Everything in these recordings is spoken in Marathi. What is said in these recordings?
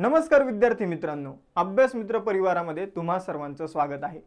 नमस्कार विद्यार्थी मित्रांनो अभ्यास मित्र परिवारामध्ये तुम्हा सर्वांचं स्वागत आहे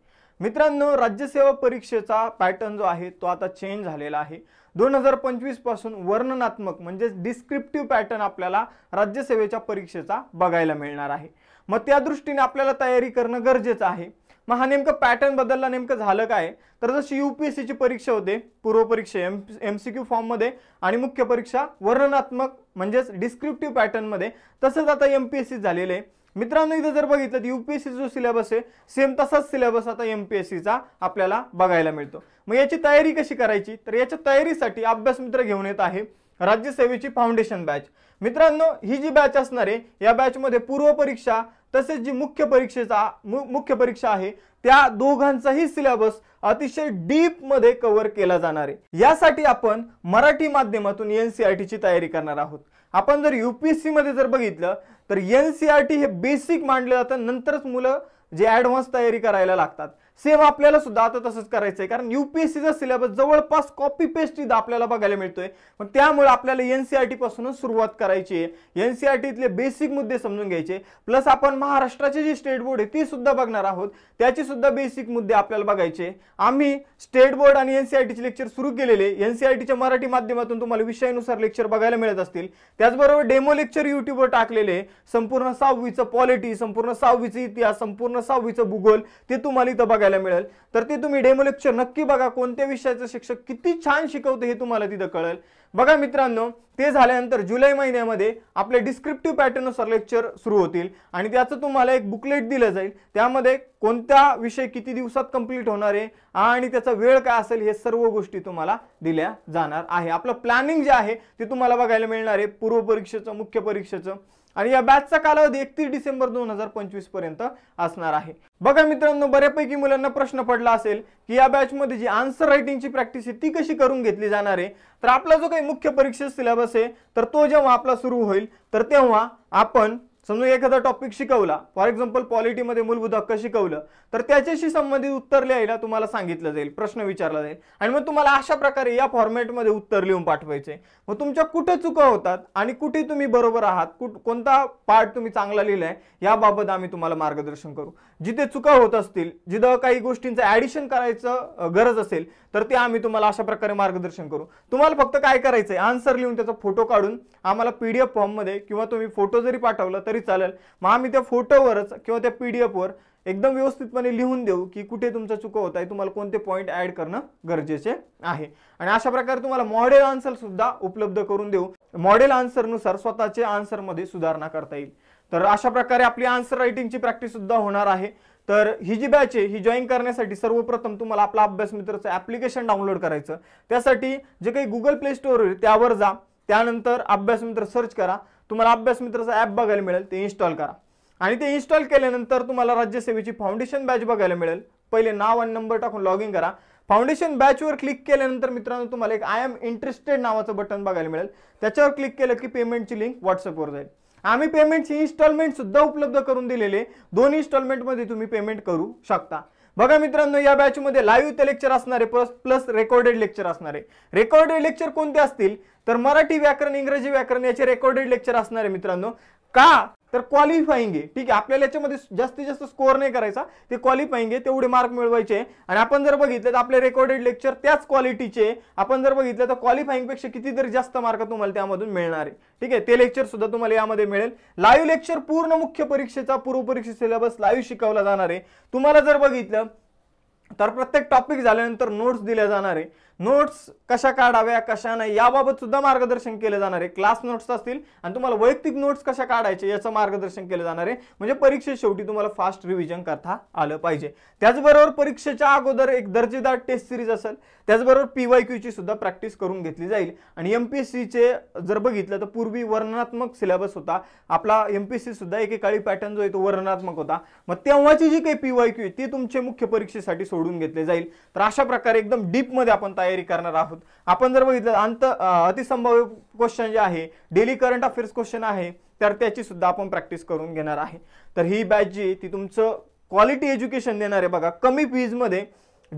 मित्रांनो राज्यसेवा परीक्षेचा पॅटर्न जो आहे तो आता चेंज झालेला आहे दोन हजार पंचवीसपासून पासून वर्णनात्मक म्हणजे डिस्क्रिप्टिव्ह पॅटर्न आपल्याला राज्यसेवेच्या परीक्षेचा बघायला मिळणार आहे मग त्या दृष्टीने आपल्याला तयारी करणं गरजेचं आहे मग हा नेमकं पॅटर्न बदलला नेमकं झालं काय तर जशी यू पी एस परीक्षा होते पूर्वपरीक्षा एम एम सी क्यू फॉर्ममध्ये आणि मुख्य परीक्षा वर्णनात्मक म्हणजेच डिस्क्रिप्टिव्ह पॅटर्नमध्ये तसंच आता एम पी एस सी झालेलं आहे मित्रांनो इथं जर बघितलं तर यू पी एस जो सिलेबस आहे सेम तसाच सिलेबस आता एम पी एस सीचा आपल्याला बघायला मिळतो मग याची तयारी कशी करायची तर याच्या तयारीसाठी अभ्यास मित्र घेऊन येत आहे राज्यसेवेची फाउंडेशन बॅच मित्रांनो ही जी बॅच असणार आहे या बॅचमध्ये पूर्वपरीक्षा तसेच जी मुख्य परीक्षेचा मुख्य परीक्षा आहे त्या दोघांचाही सिलेबस अतिशय डीप मध्ये कव्हर केला जाणार आहे यासाठी आपण मराठी माध्यमातून एन सी आर तयारी करणार आहोत आपण जर युपीएससी मध्ये जर बघितलं तर एन सी आर टी हे बेसिक मांडलं जातं नंतरच मुलं जे ॲडव्हान्स तयारी करायला लागतात सेम आपल्याला सुद्धा आता तसंच करायचं आहे कारण युपीएससीचा सिलेबस जवळपास कॉपी पेस्ट इथं आपल्याला बघायला मिळतोय पण त्यामुळे आपल्याला एनसीआरटी e पासूनच सुरुवात करायची आहे एनसीआरटीतले e बेसिक मुद्दे समजून घ्यायचे प्लस आपण महाराष्ट्राचे जे स्टेट बोर्ड आहे ती सुद्धा बघणार आहोत त्याचे सुद्धा बेसिक मुद्दे आपल्याला बघायचे आम्ही स्टेट बोर्ड आणि एनसीआरटीचे e लेक्चर सुरू केलेले एनसीआरटीच्या मराठी माध्यमातून तुम्हाला विषयानुसार लेक्चर बघायला मिळत असतील त्याचबरोबर डेमो लेक्चर युट्यूबवर टाकलेले संपूर्ण सहावीचं पॉलिटी संपूर्ण सहावीचं इतिहास संपूर्ण सहावीचं भूगोल ते तुम्हाला इथं बघायला बघायला मिळेल तर ते तुम्ही डेमो लेक्चर नक्की बघा कोणत्या विषयाचं शिक्षक किती छान शिकवते हे तुम्हाला तिथं कळेल बघा मित्रांनो ते झाल्यानंतर जुलै महिन्यामध्ये आपले डिस्क्रिप्टिव्ह पॅटर्न ऑफ लेक्चर सुरू होतील आणि त्याचं तुम्हाला एक बुकलेट दिलं जाईल त्यामध्ये कोणता विषय किती दिवसात कंप्लीट होणार आहे आणि त्याचा वेळ काय असेल हे सर्व गोष्टी तुम्हाला दिल्या जाणार आहे आपलं प्लॅनिंग जे आहे ते तुम्हाला बघायला मिळणार आहे पूर्व परीक्षेचं मुख्य परीक्षेचं आणि या बॅचचा कालावधी एकतीस डिसेंबर दोन हजार पंचवीस पर्यंत असणार आहे बघा मित्रांनो बऱ्यापैकी मुलांना प्रश्न पडला असेल की या बॅचमध्ये जी आन्सर रायटिंगची प्रॅक्टिस आहे ती कशी करून घेतली जाणार आहे तर आपला जो काही मुख्य परीक्षा सिलेबस आहे तर तो जेव्हा आपला सुरू होईल तर तेव्हा आपण समजून एखादा टॉपिक शिकवला फॉर एक्झाम्पल पॉलिटीमध्ये मूलभूत हक्क शिकवलं तर त्याच्याशी संबंधित उत्तर लिहायला तुम्हाला सांगितलं जाईल प्रश्न विचारला जाईल आणि मग तुम्हाला अशा प्रकारे या फॉर्मॅटमध्ये उत्तर लिहून पाठवायचे मग तुमच्या कुठं चुका होतात आणि कुठे तुम्ही बरोबर आहात कुठ कोणता पार्ट तुम्ही चांगला आहे याबाबत आम्ही तुम्हाला मार्गदर्शन करू जिथे चुका होत असतील जिथं काही गोष्टींचं ॲडिशन करायचं गरज असेल तर ते आम्ही तुम्हाला अशा प्रकारे मार्गदर्शन करू तुम्हाला फक्त काय करायचं आहे आन्सर लिहून त्याचा फोटो काढून आम्हाला पीडीएफ फॉर्ममध्ये किंवा तुम्ही फोटो जरी पाठवला तर तरी चालेल मग आम्ही त्या फोटोवरच किंवा त्या पी एकदम व्यवस्थितपणे लिहून देऊ की कुठे तुमचा चुका होत आहे तुम्हाला कोणते पॉईंट ऍड करणं गरजेचे आहे आणि अशा प्रकारे तुम्हाला मॉडेल आन्सर सुद्धा उपलब्ध करून देऊ मॉडेल आन्सरनुसार स्वतःचे आन्सरमध्ये सुधारणा करता येईल तर अशा प्रकारे आपली आन्सर रायटिंगची प्रॅक्टिस सुद्धा होणार आहे तर ही जी बॅच आहे ही जॉईन करण्यासाठी सर्वप्रथम तुम्हाला आपला अभ्यास मित्रचं ॲप्लिकेशन डाउनलोड करायचं त्यासाठी जे काही गुगल प्ले स्टोअर त्यावर जा त्यानंतर अभ्यास मित्र सर्च करा तुम्हाला अभ्यास मित्राचं ॲप बघायला मिळेल ते इन्स्टॉल करा आणि ते इन्स्टॉल केल्यानंतर तुम्हाला राज्यसेवेची फाउंडेशन बॅच बघायला मिळेल पहिले नाव आणि नंबर टाकून लॉग इन करा फाउंडेशन बॅचवर क्लिक केल्यानंतर मित्रांनो तुम्हाला एक आय एम इंटरेस्टेड नावाचं बटन बघायला मिळेल त्याच्यावर क्लिक केलं की पेमेंटची लिंक व्हॉट्सअपवर जाईल आम्ही पेमेंटची इन्स्टॉलमेंट सुद्धा उपलब्ध करून दिलेले दोन इन्स्टॉलमेंटमध्ये तुम्ही पेमेंट करू शकता बघा मित्रांनो या बॅचमध्ये लाईव्ह लेक्चर असणारे प्लस रेकॉर्डेड लेक्चर असणारे रेकॉर्डेड लेक्चर कोणते असतील तर मराठी व्याकरण इंग्रजी व्याकरण याचे रेकॉर्डेड लेक्चर असणारे मित्रांनो का तर क्वालिफाईंग आहे ठीक आहे आपल्याला याच्यामध्ये जास्तीत जास्त स्कोअर नाही करायचा ते क्वालिफाईंग आहे तेवढे मार्क मिळवायचे आणि आपण जर बघितलं तर आपले रेकॉर्डेड लेक्चर त्याच क्वालिटीचे आपण जर बघितलं तर पेक्षा कितीतरी जास्त मार्क तुम्हाला त्यामधून मिळणार आहे ठीक आहे ते लेक्चर सुद्धा तुम्हाला यामध्ये मिळेल लाईव्ह लेक्चर पूर्ण मुख्य परीक्षेचा पूर्वपरीक्षा सिलेबस लाईव्ह शिकवला जाणार आहे तुम्हाला जर बघितलं तर प्रत्येक टॉपिक झाल्यानंतर नोट्स दिल्या जाणार आहे नोट्स कशा काढाव्या कशा नाही याबाबत सुद्धा मार्गदर्शन केले जाणार आहे क्लास नोट्स असतील आणि तुम्हाला वैयक्तिक नोट्स कशा काढायचे याचं मार्गदर्शन केलं जाणार आहे म्हणजे परीक्षे शेवटी तुम्हाला फास्ट रिव्हिजन करता आलं पाहिजे त्याचबरोबर परीक्षेच्या अगोदर एक दर्जेदार टेस्ट सिरीज असेल त्याचबरोबर पी वाय क्यूची सुद्धा प्रॅक्टिस करून घेतली जाईल आणि एम पी एस सीचे जर बघितलं तर पूर्वी वर्णनात्मक सिलेबस होता आपला एम पी एस सी सुद्धा एकेकाळी पॅटर्न जो आहे तो वर्णनात्मक होता मग तेव्हाची जी काही पी वाय क्यू आहे ती तुमचे मुख्य परीक्षेसाठी सोडून घेतले जाईल तर अशा प्रकारे एकदम डीपमध्ये आपण तयार तयारी करणार आहोत आपण जर बघितलं अंत अतिसंभाव्य क्वेश्चन जे आहे डेली करंट अफेअर्स क्वेश्चन आहे तर त्याची सुद्धा आपण प्रॅक्टिस करून घेणार आहे तर ही बॅच जी ती तुमचं क्वालिटी एज्युकेशन देणार आहे बघा कमी फीजमध्ये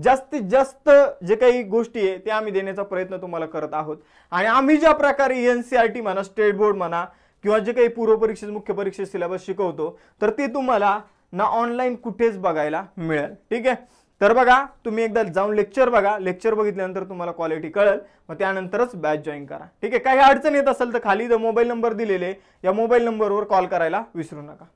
जास्तीत जास्त जे काही गोष्टी आहे त्या आम्ही देण्याचा प्रयत्न तुम्हाला करत आहोत आणि आम्ही ज्या प्रकारे एन सी आर टी म्हणा स्टेट बोर्ड म्हणा किंवा जे काही पूर्वपरीक्षेत मुख्य परीक्षेत सिलेबस शिकवतो तर ते तुम्हाला ना ऑनलाईन कुठेच बघायला मिळेल ठीक आहे तर बघा तुम्ही एकदा जाऊन लेक्चर बघा लेक्चर बघितल्यानंतर तुम्हाला क्वालिटी कळेल मग त्यानंतरच बॅच जॉईन करा ठीक आहे काही अडचण येत असेल तर खाली जर मोबाईल नंबर दिलेले या मोबाईल नंबरवर कॉल करायला विसरू नका